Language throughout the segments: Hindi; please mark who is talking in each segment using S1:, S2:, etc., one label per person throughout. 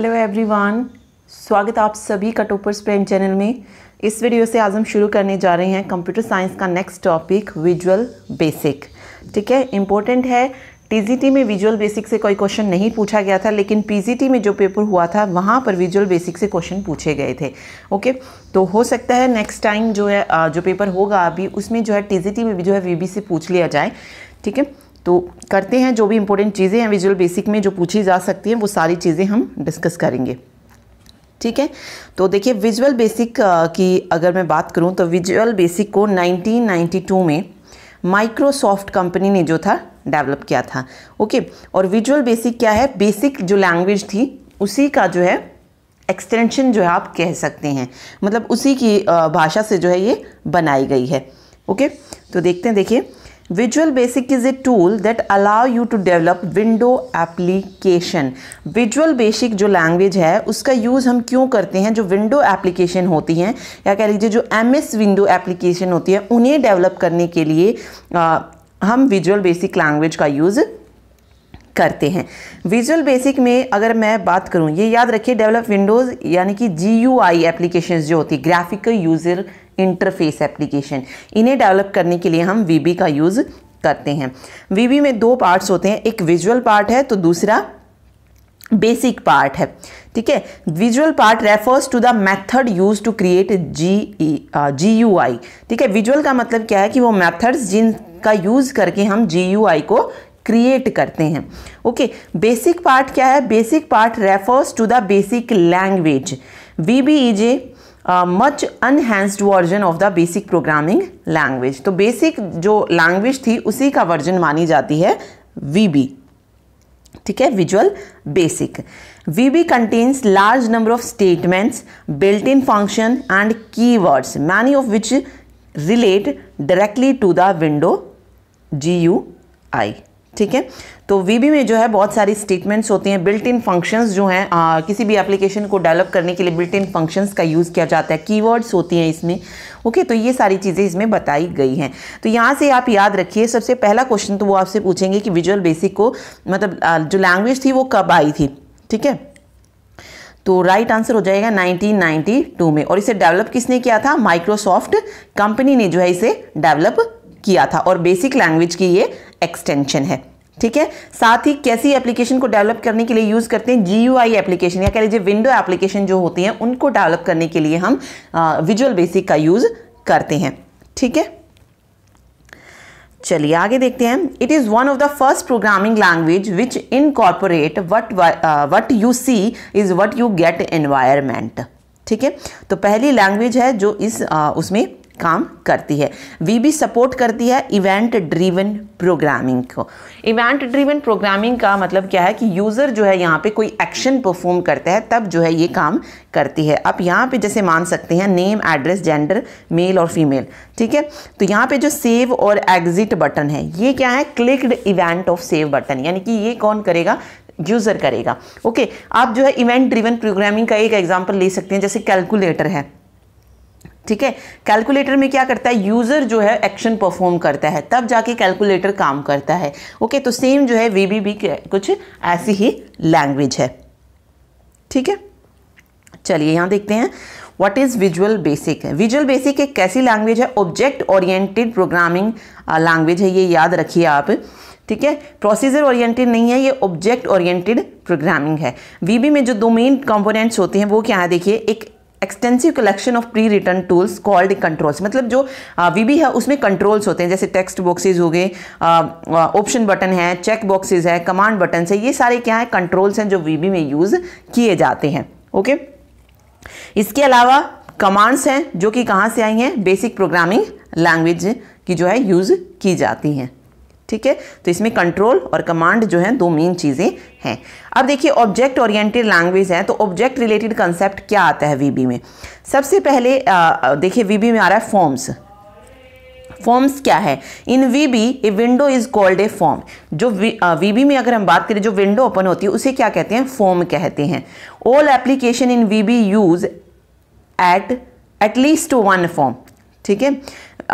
S1: हेलो एवरीवन स्वागत आप सभी का टोपर्स प्रेम चैनल में इस वीडियो से आज हम शुरू करने जा रहे हैं कंप्यूटर साइंस का नेक्स्ट टॉपिक विजुअल बेसिक ठीक है इम्पोर्टेंट है टीजीटी में विजुअल बेसिक से कोई क्वेश्चन नहीं पूछा गया था लेकिन पीजीटी में जो पेपर हुआ था वहाँ पर विजुअल बेसिक से क्वेश्चन पूछे गए थे ओके तो हो सकता है नेक्स्ट टाइम जो है जो पेपर होगा अभी उसमें जो है टीजीटी में भी जो है वीबी से पूछ लिया जाए ठीक है तो करते हैं जो भी इंपॉर्टेंट चीज़ें हैं विजुअल बेसिक में जो पूछी जा सकती हैं वो सारी चीज़ें हम डिस्कस करेंगे ठीक है तो देखिए विजुअल बेसिक की अगर मैं बात करूं तो विजुअल बेसिक को 1992 में माइक्रोसॉफ्ट कंपनी ने जो था डेवलप किया था ओके और विजुअल बेसिक क्या है बेसिक जो लैंग्वेज थी उसी का जो है एक्सटेंशन जो है आप कह सकते हैं मतलब उसी की भाषा से जो है ये बनाई गई है ओके तो देखते हैं देखिए Visual Basic is a tool that allow you to develop window application. Visual Basic जो लैंग्वेज है उसका यूज़ हम क्यों करते हैं जो विंडो एप्लीकेशन होती हैं या कह लीजिए जो एम एस विंडो एप्लीकेशन होती है उन्हें डेवलप करने के लिए आ, हम विजुअल बेसिक लैंग्वेज का यूज़ करते हैं विजुअल बेसिक में अगर मैं बात करूं ये याद रखिए डेवलप विंडोज़ यानी कि जी यू आई एप्लीकेशन जो होती है ग्राफिकल यूज़र इंटरफेस एप्लीकेशन इन्हें डेवलप करने के लिए हम वी का यूज़ करते हैं वी में दो पार्ट्स होते हैं एक विजुअल पार्ट है तो दूसरा बेसिक पार्ट है ठीक है visual part refers to the method use to create G G U I ठीक है विजुअल का मतलब क्या है कि वो मेथड्स जिनका यूज़ करके हम जी यू आई को क्रिएट करते हैं ओके बेसिक पार्ट क्या है basic part refers to the basic language V B is a much enhanced version of the basic programming language तो बेसिक जो लैंग्वेज थी उसी का वर्जन मानी जाती है वी ठीक है visual basic V B contains large number of statements built in function and keywords many of which relate directly to the window G U I ठीक है तो वीबी में जो है बहुत सारी स्टेटमेंट्स होती हैं बिल्ट इन फंक्शंस जो हैं किसी भी एप्लीकेशन को डेवलप करने के लिए बिल्ट इन फंक्शंस का यूज़ किया जाता है कीवर्ड्स होती हैं इसमें ओके तो ये सारी चीज़ें इसमें बताई गई हैं तो यहाँ से आप याद रखिए सबसे पहला क्वेश्चन तो वो आपसे पूछेंगे कि विजुअल बेसिक को मतलब जो लैंग्वेज थी वो कब आई थी ठीक है तो राइट आंसर हो जाएगा 1992 में और इसे डेवलप किसने किया था माइक्रोसॉफ्ट कंपनी ने जो है इसे डेवलप किया था और बेसिक लैंग्वेज की ये एक्सटेंशन है ठीक है साथ ही कैसी एप्लीकेशन को डेवलप करने के लिए यूज़ करते हैं जी यू आई एप्लीकेशन या कह लीजिए विंडो एप्लीकेशन जो होती हैं उनको डेवलप करने के लिए हम विजुअल बेसिक का यूज़ करते हैं ठीक है चलिए आगे देखते हैं it is one of the first programming language which incorporate what what you see is what you get environment ठीक है तो पहली लैंग्वेज है जो इस uh, उसमें काम करती है वी भी सपोर्ट करती है इवेंट ड्रीवन प्रोग्रामिंग को इवेंट ड्रीवन प्रोग्रामिंग का मतलब क्या है कि यूज़र जो है यहाँ पे कोई एक्शन परफॉर्म करता है तब जो है ये काम करती है आप यहाँ पे जैसे मान सकते हैं नेम एड्रेस जेंडर मेल और फीमेल ठीक है तो यहाँ पे जो सेव और एग्जिट बटन है ये क्या है clicked event of save button यानी कि ये कौन करेगा यूज़र करेगा ओके आप जो है इवेंट ड्रिवन प्रोग्रामिंग का एक एग्जाम्पल ले सकते हैं जैसे कैलकुलेटर है ठीक है कैलकुलेटर में क्या करता है यूज़र जो है एक्शन परफॉर्म करता है तब जाके कैलकुलेटर काम करता है ओके तो सेम जो है वी भी कुछ ऐसी ही लैंग्वेज है ठीक है चलिए यहां देखते हैं व्हाट इज़ विजुअल बेसिक है विजुअल बेसिक एक कैसी लैंग्वेज है ऑब्जेक्ट ओरिएंटेड प्रोग्रामिंग लैंग्वेज है ये याद रखिए आप ठीक है प्रोसीजर ओरिएंटेड नहीं है ये ऑब्जेक्ट ओरिएंटेड प्रोग्रामिंग है वीबी में जो दो मेन कंपोनेंट्स होते हैं वो क्या है देखिए एक extensive collection of pre return tools called controls मतलब जो वी बी है उसमें कंट्रोल्स होते हैं जैसे टेक्स्ट बॉक्सेस हो गए ऑप्शन बटन है चेक बॉक्सेस है कमांड बटन है ये सारे क्या है कंट्रोल्स हैं जो वीबी में यूज़ किए जाते हैं ओके इसके अलावा कमांड्स हैं जो कि कहाँ से आई हैं बेसिक प्रोग्रामिंग लैंग्वेज की जो है यूज़ की जाती हैं ठीक है तो इसमें कंट्रोल और कमांड जो है दो मेन चीज़ें हैं अब देखिए ऑब्जेक्ट ओरिएंटेड लैंग्वेज है तो ऑब्जेक्ट रिलेटेड कंसेप्ट क्या आता है वीबी में सबसे पहले देखिए वीबी में आ रहा है फॉर्म्स फॉर्म्स क्या है in VB a window is called a form जो वी वीबी में अगर हम बात करें जो विंडो ओपन होती है उसे क्या कहते हैं फॉर्म कहते हैं all application in VB use at at least one form ठीक है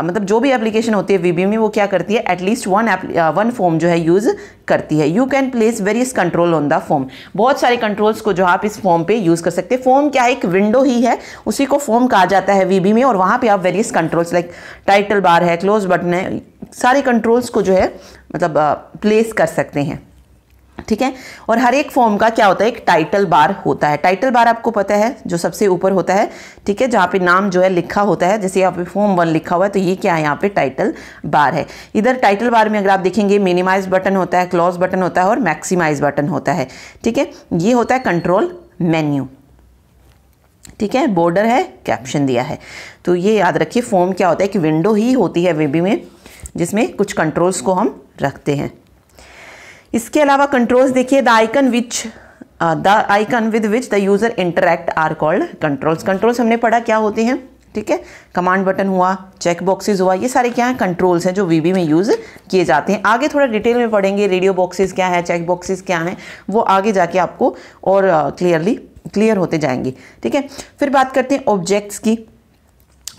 S1: मतलब जो भी एप्लीकेशन होती है वी में वो क्या करती है एटलीस्ट वन वन फॉर्म जो है यूज़ करती है you can place various control on the form बहुत सारे कंट्रोल्स को जो आप इस फॉर्म पे यूज़ कर सकते हैं फॉर्म क्या है एक विंडो ही है उसी को फॉर्म कहा जाता है वीबी में और वहाँ पे आप various controls like title bar है क्लोज बटन है सारे कंट्रोल्स को जो है मतलब प्लेस कर सकते हैं ठीक है और हर एक फॉर्म का क्या होता है एक टाइटल बार होता है टाइटल बार आपको पता है जो सबसे ऊपर होता है ठीक है जहाँ पे नाम जो है लिखा होता है जैसे यहाँ पे फॉर्म वन लिखा हुआ है तो ये क्या है यहाँ पे टाइटल बार है इधर टाइटल बार में अगर आप देखेंगे मिनिमाइज बटन होता है क्लॉज बटन होता है और मैक्सीमाइज बटन होता है ठीक है ये होता है कंट्रोल मेन्यू ठीक है बॉर्डर है कैप्शन दिया है तो ये याद रखिए फॉर्म क्या होता है कि विंडो ही होती है वेबी में जिसमें कुछ कंट्रोल्स को हम रखते हैं इसके अलावा कंट्रोल्स देखिए the icon which the icon with which the user interact are called controls controls हमने पढ़ा क्या होते हैं ठीक है कमांड बटन हुआ चेक बॉक्सेस हुआ ये सारे क्या हैं कंट्रोल्स हैं जो वीबी में यूज़ किए जाते हैं आगे थोड़ा डिटेल में पढ़ेंगे रेडियो बॉक्सेस क्या है चेक बॉक्सेस क्या हैं वो आगे जाके आपको और क्लियरली uh, क्लियर होते जाएंगे ठीक है फिर बात करते हैं ऑब्जेक्ट्स की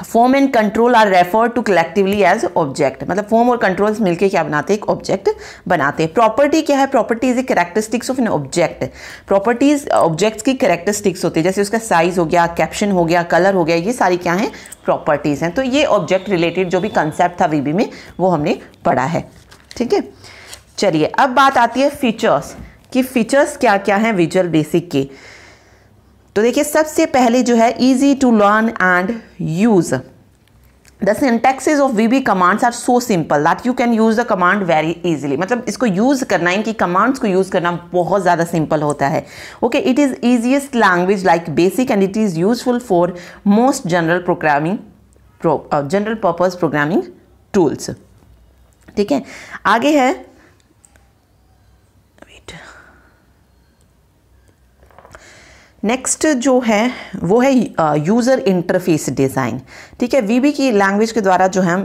S1: form and control are refer to collectively as object मतलब फॉर्म और कंट्रोल्स मिलकर क्या बनाते हैं एक ऑब्जेक्ट बनाते हैं प्रॉपर्टी क्या है property is a characteristics of an object properties objects की करेक्टरिस्टिक्स होती है जैसे उसका साइज हो गया कैप्शन हो गया कलर हो गया ये सारी क्या हैं प्रॉपर्टीज़ हैं तो ये ऑब्जेक्ट रिलेटेड जो भी कंसेप्ट था वीबी में वो हमने पढ़ा है ठीक है चलिए अब बात आती है फीचर्स कि फीचर्स क्या क्या हैं विजुअल बेसिक के तो देखिए सबसे पहले जो है easy to learn and use the syntaxes of V B commands are so simple that you can use the command very easily मतलब इसको यूज़ करना इनकी कमांड्स को यूज़ करना बहुत ज़्यादा सिंपल होता है okay it is easiest language like Basic and it is useful for most general programming general purpose programming tools ठीक है आगे है नेक्स्ट जो है वो है यूज़र इंटरफेस डिज़ाइन ठीक है वीबी की लैंग्वेज के द्वारा जो है हम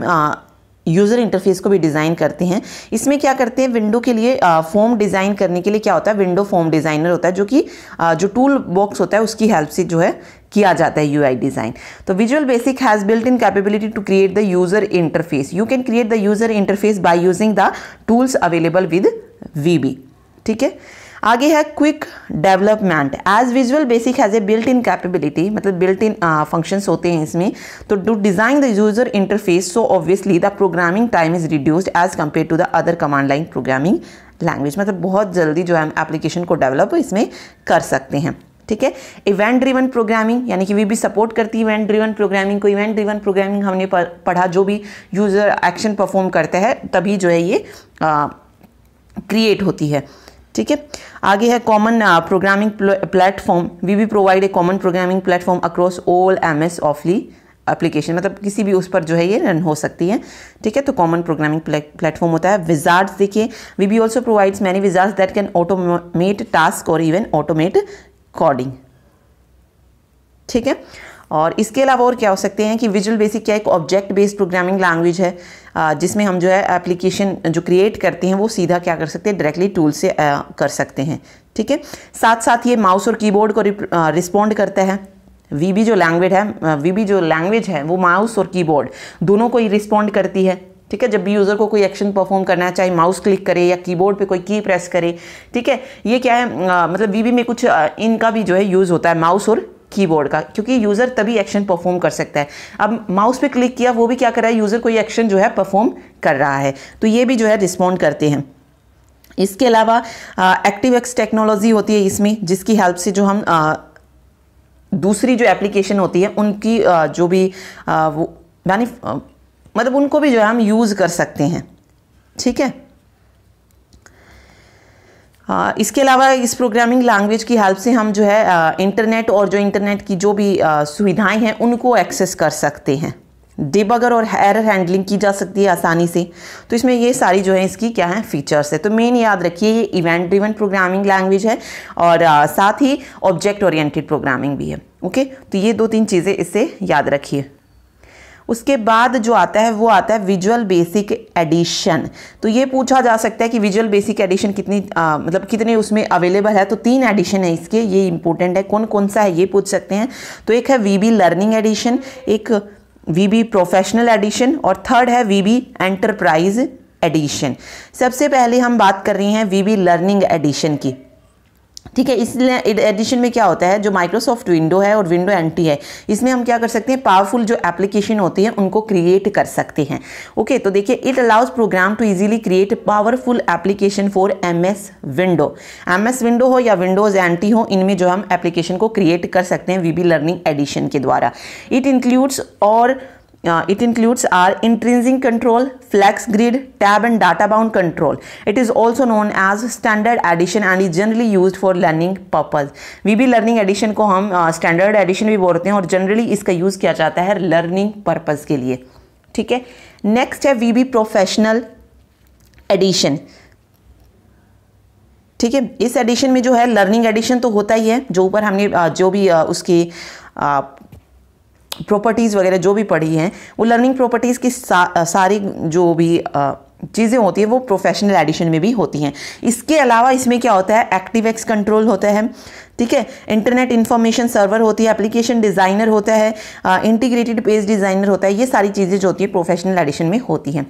S1: यूज़र uh, इंटरफेस को भी डिज़ाइन करते हैं इसमें क्या करते हैं विंडो के लिए फॉर्म uh, डिज़ाइन करने के लिए क्या होता है विंडो फॉर्म डिज़ाइनर होता है जो कि uh, जो टूल बॉक्स होता है उसकी हेल्प से जो है किया जाता है यूआई डिज़ाइन तो Visual Basic has built in capability to create the user interface you can create the user interface by using the tools available with V ठीक है आगे है quick development as Visual Basic has a built in capability मतलब बिल्ट इन फंक्शंस होते हैं इसमें तो to design the user interface so obviously the programming time is reduced as compare to the other command line programming language मतलब बहुत जल्दी जो है हम एप्लीकेशन को डेवलप इसमें कर सकते हैं ठीक है इवेंट ड्रिवन प्रोग्रामिंग यानी कि वी भी सपोर्ट करती है इवेंट ड्रिवन प्रोग्रामिंग को इवेंट ड्रिवन प्रोग्रामिंग हमने पढ़ा जो भी यूज़र एक्शन परफॉर्म करता है तभी जो है ये क्रिएट uh, होती है ठीक है आगे है common programming platform V V provide a common programming platform across all M S Office application मतलब किसी भी उस पर जो है ये रन हो सकती है ठीक है तो कॉमन प्रोग्रामिंग प्लेटफॉर्म होता है विजार्ड्स देखिए V B also provides many wizards that can automate task और इवन ऑटोमेट कॉडिंग ठीक है और इसके अलावा और क्या हो सकते हैं कि विजुअल बेसिक क्या एक ऑब्जेक्ट बेस्ड प्रोग्रामिंग लैंग्वेज है जिसमें हम जो है एप्लीकेशन जो क्रिएट करते हैं वो सीधा क्या कर सकते हैं डायरेक्टली टूल से कर सकते हैं ठीक है साथ साथ ये माउस और कीबोर्ड को रिस्पॉन्ड करता है बी जो लैंग्वेज है बी जो लैंग्वेज है वो माउस और कीबोर्ड दोनों को ही रिस्पॉन्ड करती है ठीक है जब भी यूज़र को कोई एक्शन परफॉर्म करना है चाहे माउस क्लिक करे या कीबोर्ड पे कोई की प्रेस करे ठीक है ये क्या है आ, मतलब वी में कुछ आ, इनका भी जो है यूज़ होता है माउस और कीबोर्ड का क्योंकि यूज़र तभी एक्शन परफॉर्म कर सकता है अब माउस पे क्लिक किया वो भी क्या कर रहा है यूज़र कोई एक्शन जो है परफॉर्म कर रहा है तो ये भी जो है रिस्पॉन्ड करते हैं इसके अलावा एक्टिव एक्स टेक्नोलॉजी होती है इसमें जिसकी हेल्प से जो हम आ, दूसरी जो एप्लीकेशन होती है उनकी आ, जो भी आ, वो यानी मतलब उनको भी जो है हम यूज़ कर सकते हैं ठीक है हाँ, इसके अलावा इस प्रोग्रामिंग लैंग्वेज की हेल्प से हम जो है इंटरनेट और जो इंटरनेट की जो भी सुविधाएं हैं उनको एक्सेस कर सकते हैं डिबगर और एरर हैंडलिंग की जा सकती है आसानी से तो इसमें ये सारी जो है इसकी क्या है फीचर्स है तो मेन याद रखिए ये इवेंट ड्रिवन प्रोग्रामिंग लैंग्वेज है और साथ ही ऑब्जेक्ट ओरिएंटेड प्रोग्रामिंग भी है ओके तो ये दो तीन चीज़ें इससे याद रखिए उसके बाद जो आता है वो आता है विजुअल बेसिक एडिशन तो ये पूछा जा सकता है कि विजुअल बेसिक एडिशन कितनी आ, मतलब कितने उसमें अवेलेबल है तो तीन एडिशन है इसके ये इंपॉर्टेंट है कौन कौन सा है ये पूछ सकते हैं तो एक है वी लर्निंग एडिशन एक वी प्रोफेशनल एडिशन और थर्ड है वी एंटरप्राइज एडिशन सबसे पहले हम बात कर रही हैं वी लर्निंग एडिशन की ठीक है इसलिए एडिशन में क्या होता है जो माइक्रोसॉफ्ट विंडो है और विंडो एंटी है इसमें हम क्या कर सकते हैं पावरफुल जो एप्लीकेशन होती है उनको क्रिएट कर सकते हैं ओके तो देखिए it allows program to easily create powerful application for M window M window हो या विंडोज एंटी हो इनमें जो हम एप्लीकेशन को क्रिएट कर सकते हैं वीबी लर्निंग एडिशन के द्वारा इट इंक्लूड्स और it includes are intrinsic control flex grid tab and data bound control it is also known as standard edition and is generally use for learning purpose V B learning edition को हम स्टैंडर्ड uh, एडिशन भी बोलते हैं और जनरली इसका यूज किया जाता है लर्निंग पर्पज के लिए ठीक है नेक्स्ट है वी बी प्रोफेशनल एडिशन ठीक है इस एडिशन में जो है लर्निंग एडिशन तो होता ही है जो ऊपर हमने जो भी उसकी प्रॉपर्टीज़ वगैरह जो भी पढ़ी हैं वो लर्निंग प्रॉपर्टीज़ की सा, सारी जो भी चीज़ें होती हैं वो प्रोफेशनल एडिशन में भी होती हैं इसके अलावा इसमें क्या होता है एक्टिव एक्स कंट्रोल होता है ठीक है इंटरनेट इन्फॉर्मेशन सर्वर होती है एप्लीकेशन डिज़ाइनर होता है इंटीग्रेटेड पेज डिज़ाइनर होता है ये सारी चीज़ें जो होती है प्रोफेशनल एडिशन में होती हैं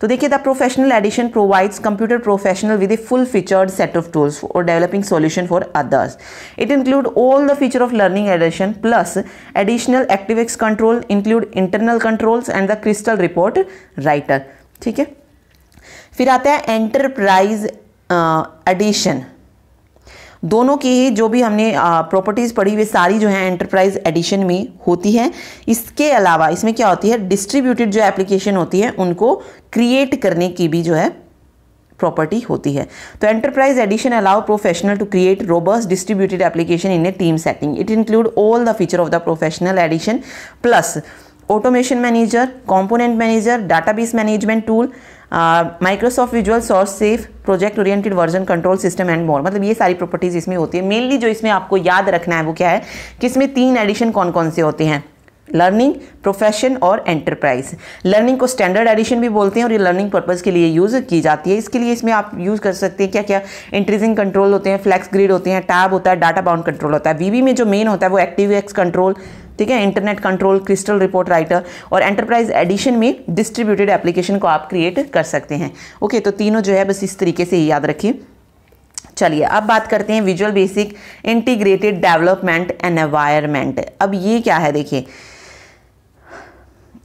S1: तो देखिए the professional edition provides computer professional with a full featured set of tools और developing solution for others it include all the feature of learning edition plus additional ActiveX control include internal controls and the Crystal report writer ठीक है फिर आता है एंटरप्राइज एडिशन दोनों की ही जो भी हमने प्रॉपर्टीज़ पढ़ी हुई सारी जो है एंटरप्राइज एडिशन में होती है इसके अलावा इसमें क्या होती है डिस्ट्रीब्यूटेड जो एप्लीकेशन होती है उनको क्रिएट करने की भी जो है प्रॉपर्टी होती है तो enterprise edition allow professional to create robust distributed application in a team setting it include all the feature of the professional edition plus automation manager component manager database management tool Microsoft Visual source safe project oriented version control system and more मतलब ये सारी प्रॉपर्टीज़ इसमें होती है मेनली जो इसमें आपको याद रखना है वो क्या है कि इसमें तीन एडिशन कौन कौन से होते हैं लर्निंग प्रोफेशन और एंटरप्राइज लर्निंग को स्टैंडर्ड एडिशन भी बोलते हैं और ये लर्निंग पर्पज़ के लिए यूज़ की जाती है इसके लिए इसमें आप यूज़ कर सकते हैं क्या क्या इंट्रीजिंग कंट्रोल होते हैं फ्लैक्स ग्रिड होते हैं टैब होता है डाटा बाउंड कंट्रोल होता है वीवी में जो मेन होता है वो एक्टिव एक्स कंट्रोल ठीक है internet control Crystal report writer और एंटरप्राइज एडिशन में डिस्ट्रीब्यूटेड एप्लीकेशन को आप क्रिएट कर सकते हैं ओके तो तीनों जो है बस इस तरीके से याद रखिए चलिए अब बात करते हैं Visual Basic integrated development and environment अब ये क्या है देखिए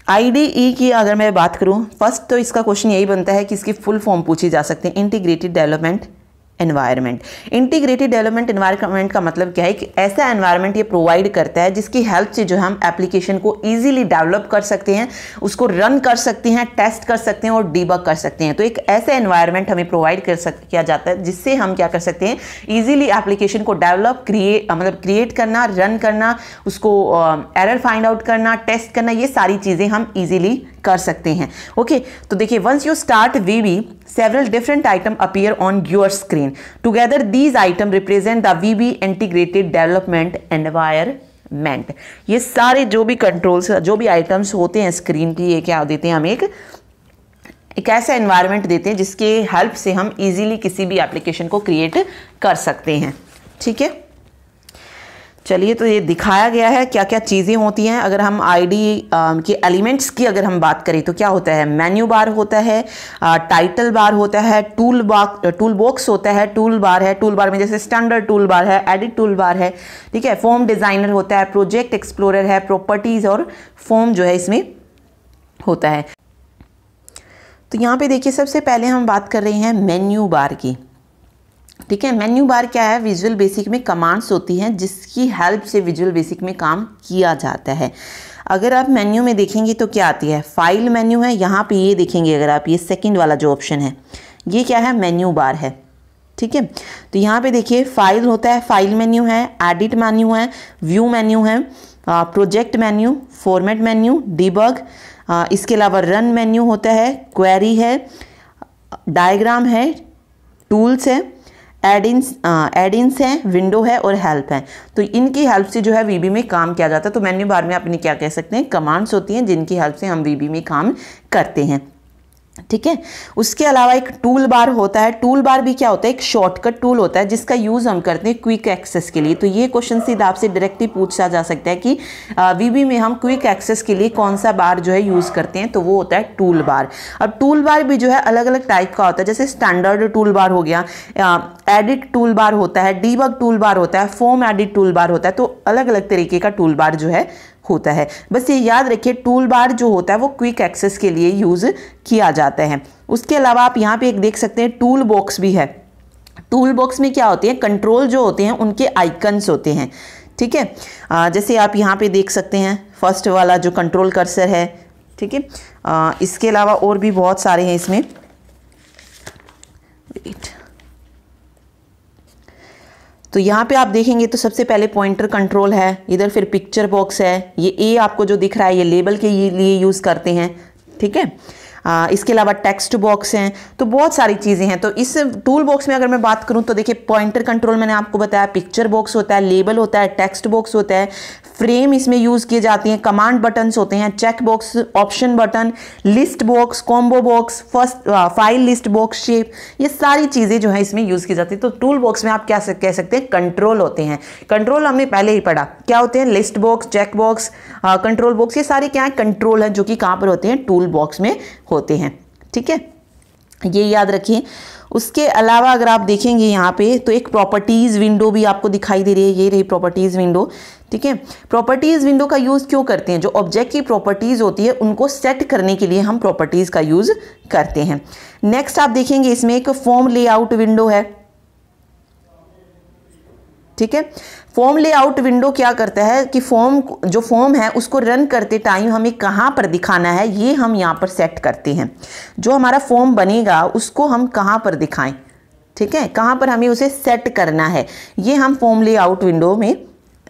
S1: आईडीई e की अगर मैं बात करूं फर्स्ट तो इसका क्वेश्चन यही बनता है कि इसकी फुल फॉर्म पूछी जा सकती है integrated development environment integrated development environment का मतलब क्या है कि ऐसा एनवायरनमेंट ये प्रोवाइड करता है जिसकी हेल्प से जो हम एप्लीकेशन को इजीली डेवलप कर सकते हैं उसको रन कर सकते हैं टेस्ट कर सकते हैं और डीबग कर सकते हैं तो एक ऐसा एनवायरनमेंट हमें प्रोवाइड कर सक किया जाता है जिससे हम क्या कर सकते हैं ईजिली एप्लीकेशन को डेवलप क्रिएट मतलब क्रिएट करना रन करना उसको एरर फाइंड आउट करना टेस्ट करना ये सारी चीज़ें हम ईजिली कर सकते हैं ओके okay, तो देखिए once you start V V several different items appear on your screen. Together, these items represent the VB integrated development environment. ये सारे जो भी controls, जो भी items होते हैं screen की ये क्या देते हैं हम एक एक ऐसा एनवायरनमेंट देते हैं जिसके हेल्प से हम इजीली किसी भी एप्लीकेशन को क्रिएट कर सकते हैं ठीक है चलिए तो ये दिखाया गया है क्या क्या चीज़ें होती हैं अगर हम आईडी के एलिमेंट्स की अगर हम बात करें तो क्या होता है मेन्यू बार होता है टाइटल बार होता है टूल बॉक्स टूल बॉक्स होता है टूल बार है टूल बार में जैसे स्टैंडर्ड टूल बार है एडिट टूल बार है ठीक है फॉर्म डिज़ाइनर होता है प्रोजेक्ट एक्सप्लोरर है प्रॉपर्टीज़ और फॉर्म जो है इसमें होता है तो यहाँ पे देखिए सबसे पहले हम बात कर रहे हैं मेन्यू बार की ठीक है मेन्यू बार क्या है विजुअल बेसिक में कमांड्स होती हैं जिसकी हेल्प से विजुअल बेसिक में काम किया जाता है अगर आप मेन्यू में देखेंगे तो क्या आती है फाइल मेन्यू है यहाँ पे ये देखेंगे अगर आप ये सेकंड वाला जो ऑप्शन है ये क्या है मेन्यू बार है ठीक है तो यहाँ पे देखिए फाइल होता है फाइल मेन्यू है एडिट मेन्यू है व्यू मेन्यू है project menu format menu debug इसके अलावा रन मेन्यू होता है क्वेरी है डायग्राम है टूल्स है एडिंस एडिंस uh, हैं विंडो है और हेल्प है तो इनकी हेल्प से जो है वीबी में काम किया जाता है तो मैन्यू बार में अपनी क्या कह सकते हैं कमांड्स होती हैं जिनकी हेल्प से हम वीबी में काम करते हैं ठीक है उसके अलावा एक टूल बार होता है टूल बार भी क्या होता है एक शॉर्टकट टूल होता है जिसका यूज़ हम करते हैं क्विक एक्सेस के लिए तो ये क्वेश्चन सीधा आपसे डायरेक्टली पूछा जा सकता है कि वीबी में हम क्विक एक्सेस के लिए कौन सा बार जो है यूज़ करते हैं तो वो होता है टूल बार अब टूल बार भी जो है अलग अलग टाइप का होता है जैसे स्टैंडर्ड टूल बार हो गया एडिट टूल बार होता है डीबग टूल बार होता है फोम एडिट टूल बार होता है तो अलग अलग तरीके का टूल बार जो है होता है बस ये याद रखिए टूल बार जो होता है वो क्विक एक्सेस के लिए यूज़ किया जाता है उसके अलावा आप यहाँ पे एक देख सकते हैं टूल बॉक्स भी है टूल बॉक्स में क्या होते हैं कंट्रोल जो होते हैं उनके आइकन्स होते हैं ठीक है जैसे आप यहाँ पे देख सकते हैं फर्स्ट वाला जो कंट्रोल कर्सर है ठीक है इसके अलावा और भी बहुत सारे हैं इसमें वेट तो यहाँ पे आप देखेंगे तो सबसे पहले पॉइंटर कंट्रोल है इधर फिर पिक्चर बॉक्स है ये ए आपको जो दिख रहा है ये लेबल के लिए यूज़ करते हैं ठीक है इसके अलावा टेक्स्ट बॉक्स हैं तो बहुत सारी चीज़ें हैं तो इस टूल बॉक्स में अगर मैं बात करूँ तो देखिए पॉइंटर कंट्रोल मैंने आपको बताया पिक्चर बॉक्स होता है लेबल होता है टेक्स्ट बॉक्स होता है फ्रेम इसमें यूज़ किए जाते हैं कमांड बटन्स होते हैं check box option button list box combo box first file list box shape ये सारी चीज़ें जो है इसमें यूज़ की जाती है तो टूल बॉक्स में आप क्या कह सकते हैं कंट्रोल होते हैं कंट्रोल हमने पहले ही पढ़ा क्या होते हैं list box check box control box ये सारे क्या है कंट्रोल है जो कि कहाँ पर होते हैं टूल बॉक्स में होते हैं ठीक है ये याद रखिए उसके अलावा अगर आप देखेंगे यहाँ पे तो एक प्रॉपर्टीज़ विंडो भी आपको दिखाई दे रही है ये रही प्रॉपर्टीज़ विंडो ठीक है प्रॉपर्टीज़ विंडो का यूज़ क्यों करते हैं जो ऑब्जेक्ट की प्रॉपर्टीज़ होती है उनको सेट करने के लिए हम प्रॉपर्टीज़ का यूज़ करते हैं नेक्स्ट आप देखेंगे इसमें एक फॉर्म लेआउट विंडो है ठीक है फॉर्म लेआउट विंडो क्या करता है कि फॉर्म जो फॉर्म है उसको रन करते टाइम हमें कहाँ पर दिखाना है ये हम यहाँ पर सेट करते हैं जो हमारा फॉर्म बनेगा उसको हम कहाँ पर दिखाएं ठीक है कहाँ पर हमें उसे सेट करना है ये हम फॉर्म लेआउट विंडो में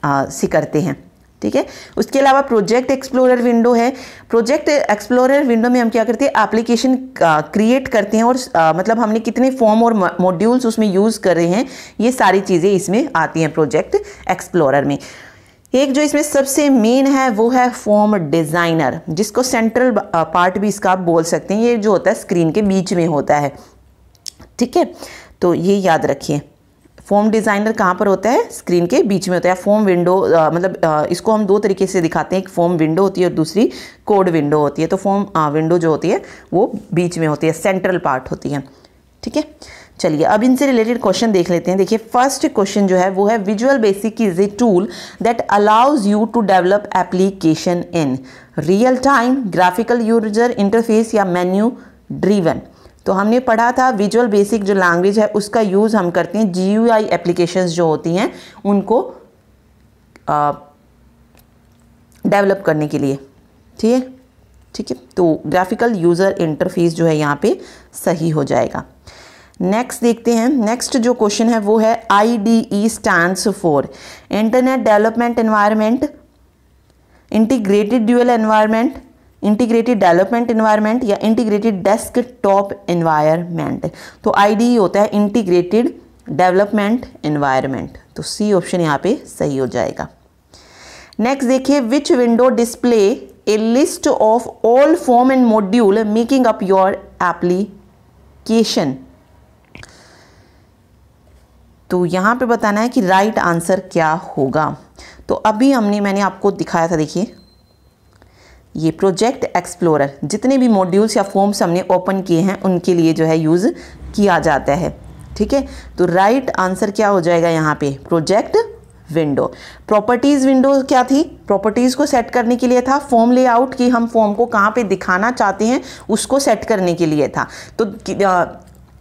S1: आ, सी करते हैं ठीक है उसके अलावा प्रोजेक्ट एक्सप्लोरर विंडो है प्रोजेक्ट एक्सप्लोरर विंडो में हम क्या करते हैं एप्लीकेशन क्रिएट करते हैं और आ, मतलब हमने कितने फॉर्म और मॉड्यूल्स उसमें यूज़ कर रहे हैं ये सारी चीज़ें इसमें आती हैं प्रोजेक्ट एक्सप्लोरर में एक जो इसमें सबसे मेन है वो है फॉर्म डिज़ाइनर जिसको सेंट्रल पार्ट भी इसका आप बोल सकते हैं ये जो होता है स्क्रीन के बीच में होता है ठीक है तो ये याद रखिए फोम डिज़ाइनर कहाँ पर होता है स्क्रीन के बीच में होता है फोम विंडो मतलब आ, इसको हम दो तरीके से दिखाते हैं एक फोम विंडो होती है और दूसरी कोड विंडो होती है तो फोम विंडो जो होती है वो बीच में होती है सेंट्रल पार्ट होती है ठीक है चलिए अब इनसे रिलेटेड क्वेश्चन देख लेते हैं देखिए फर्स्ट क्वेश्चन जो है वो है visual Basic is a tool that allows you to develop application in real time graphical user interface या मेन्यू ड्रीवन तो हमने पढ़ा था विजुअल बेसिक जो लैंग्वेज है उसका यूज़ हम करते हैं जी यू आई एप्लीकेशन जो होती हैं उनको डेवलप करने के लिए ठीक है ठीक है तो ग्राफिकल यूज़र इंटरफेस जो है यहाँ पे सही हो जाएगा नेक्स्ट देखते हैं नेक्स्ट जो क्वेश्चन है वो है I D E stand for internet development environment integrated dual environment integrated development environment या इंटीग्रेटेड डेस्क टॉप इन्वायरमेंट तो आई e होता है इंटीग्रेटेड डेवलपमेंट इन्वायरमेंट तो सी ऑप्शन यहाँ पे सही हो जाएगा नेक्स्ट देखिए which window display a list of all form and module making up your application तो यहाँ पे बताना है कि राइट right आंसर क्या होगा तो अभी हमने मैंने आपको दिखाया था देखिए ये प्रोजेक्ट एक्सप्लोरर जितने भी मॉड्यूल्स या फॉर्म्स हमने ओपन किए हैं उनके लिए जो है यूज़ किया जाता है ठीक है तो राइट आंसर क्या हो जाएगा यहाँ पे प्रोजेक्ट विंडो प्रॉपर्टीज़ विंडो क्या थी प्रॉपर्टीज़ को सेट करने के लिए था फॉर्म लेआउट कि हम फॉर्म को कहाँ पे दिखाना चाहते हैं उसको सेट करने के लिए था तो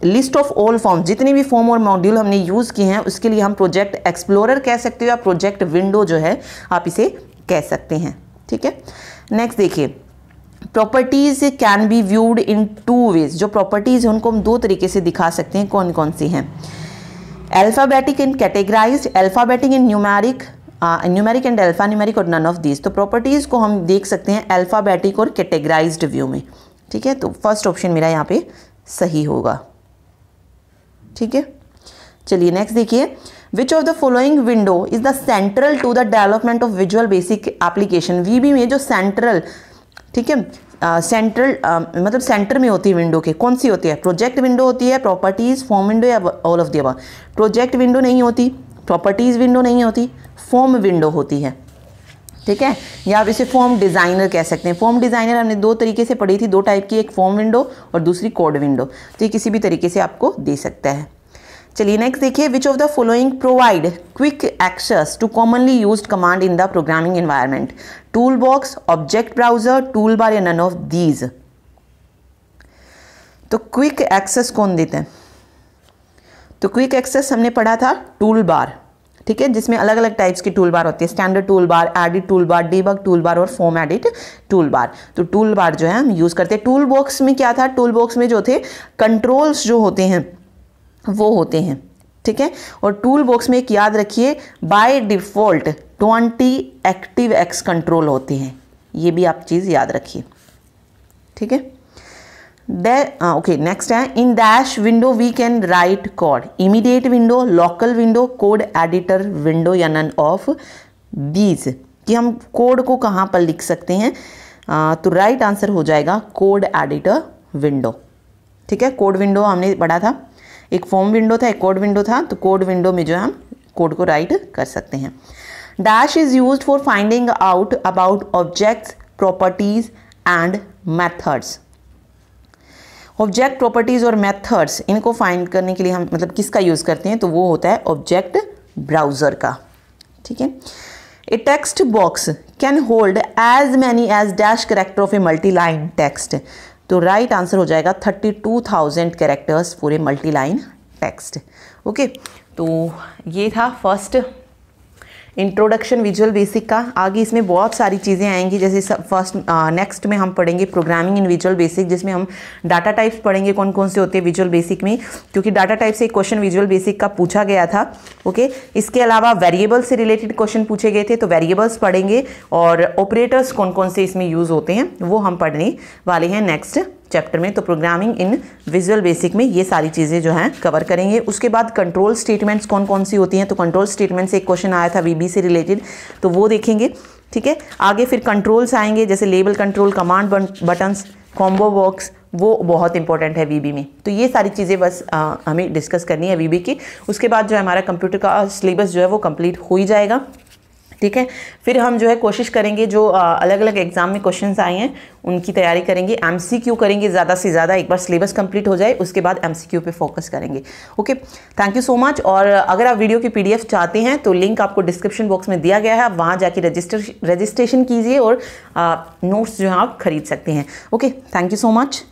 S1: लिस्ट ऑफ ऑल फॉर्म जितने भी फॉर्म और मॉड्यूल हमने यूज़ किए हैं उसके लिए हम प्रोजेक्ट एक्सप्लोरर कह सकते हो या प्रोजेक्ट विंडो जो है आप इसे कह सकते हैं ठीक है नेक्स्ट देखिए properties can be viewed in two ways जो प्रॉपर्टीज़ हैं उनको हम दो तरीके से दिखा सकते हैं कौन कौन सी हैं alphabetic and categorize alphabetic and numeric numeric and alpha numeric और नन ऑफ दीज तो प्रॉपर्टीज़ को हम देख सकते हैं अल्फ़ाबेटिक और कैटेगराइज व्यू में ठीक है तो फर्स्ट ऑप्शन मेरा यहाँ पे सही होगा ठीक है चलिए नेक्स्ट देखिए which of the following window is the central to the development of Visual Basic application V B में जो सेंट्रल ठीक है सेंट्रल मतलब सेंटर में होती है विंडो के कौन सी होती है प्रोजेक्ट विंडो होती है प्रॉपर्टीज़ फॉर्म विंडो या all of the project window नहीं होती प्रॉपर्टीज़ विंडो नहीं होती फॉर्म विंडो होती है ठीक है या आप इसे फॉर्म डिज़ाइनर कह सकते हैं फॉर्म डिज़ाइनर हमने दो तरीके से पढ़ी थी दो टाइप की एक फॉर्म विंडो और दूसरी कोड विंडो तो ये किसी भी तरीके से आपको दे सकता है चलिए नेक्स्ट देखिए which of the following provide quick access to commonly use command in the programming environment tool box object browser tool bar या नन ऑफ दीज तो क्विक एक्सेस कौन देते हैं तो क्विक एक्सेस हमने पढ़ा था टूल बार ठीक है जिसमें अलग अलग टाइप्स की टूल बार होती है standard tool bar edit tool bar debug tool bar और फॉर्म एडिट टूल बार तो टूल बार जो है हम यूज़ करते हैं टूल बॉक्स में क्या था टूल बॉक्स में जो थे कंट्रोल्स जो होते हैं वो होते हैं ठीक है और टूल बॉक्स में एक याद रखिए by default 20 ActiveX control होते हैं ये भी आप चीज़ याद रखिए ठीक है दे ओके नेक्स्ट है in dash window we can write code immediate window local window code editor window या नन ऑफ दीज कि हम कोड को कहाँ पर लिख सकते हैं uh, तो राइट right आंसर हो जाएगा कोड एडिटर विंडो ठीक है कोड विंडो हमने पढ़ा था एक फॉर्म विंडो था एक कोड विंडो था तो कोड विंडो में जो है हम कोड को राइट कर सकते हैं dash is use for finding out about objects properties and methods object properties और मैथड्स इनको फाइंड करने के लिए हम मतलब किसका यूज़ करते हैं तो वो होता है ऑब्जेक्ट ब्राउज़र का ठीक है a text box can hold as many as dash character of a multi line text तो राइट right आंसर हो जाएगा थर्टी टू थाउजेंड कैरेक्टर्स पूरे मल्टी लाइन टेक्स्ट ओके तो ये था फर्स्ट इंट्रोडक्शन विजुअल बेसिक का आगे इसमें बहुत सारी चीज़ें आएंगी जैसे फर्स्ट नेक्स्ट uh, में हम पढ़ेंगे प्रोग्रामिंग इन विजुअल बेसिक जिसमें हम डाटा टाइप्स पढ़ेंगे कौन कौन से होते हैं विजुअल बेसिक में क्योंकि डाटा टाइप से क्वेश्चन विजुअल बेसिक का पूछा गया था ओके इसके अलावा वेरिएबल से रिलेटेड क्वेश्चन पूछे गए थे तो वेरिएबल्स पढ़ेंगे और ऑपरेटर्स कौन कौन से इसमें यूज़ होते हैं वो हम पढ़ने वाले हैं नेक्स्ट चैप्टर में तो प्रोग्रामिंग इन विजुअल बेसिक में ये सारी चीज़ें जो हैं कवर करेंगे उसके बाद कंट्रोल स्टेटमेंट्स कौन कौन सी होती हैं तो कंट्रोल स्टेटमेंट से एक क्वेश्चन आया था वी से रिलेटेड तो वो देखेंगे ठीक है आगे फिर कंट्रोल्स आएंगे जैसे label control command buttons combo box वो बहुत इंपॉर्टेंट है वीबी में तो ये सारी चीज़ें बस आ, हमें डिस्कस करनी है वीबी की उसके बाद जो है हमारा कंप्यूटर का सिलेबस जो है वो कंप्लीट हो ही जाएगा ठीक है फिर हम जो है कोशिश करेंगे जो अलग अलग एग्ज़ाम में क्वेश्चन आए हैं उनकी तैयारी करेंगे एम करेंगे ज़्यादा से ज़्यादा एक बार सिलेबस कंप्लीट हो जाए उसके बाद एम पे फोकस करेंगे okay thank you so much और अगर आप वीडियो की पी चाहते हैं तो लिंक आपको डिस्क्रिप्शन बॉक्स में दिया गया है आप वहाँ जाके रजिस्टर रजिस्ट्रेशन कीजिए और नोट्स जो है आप खरीद सकते हैं okay thank you so much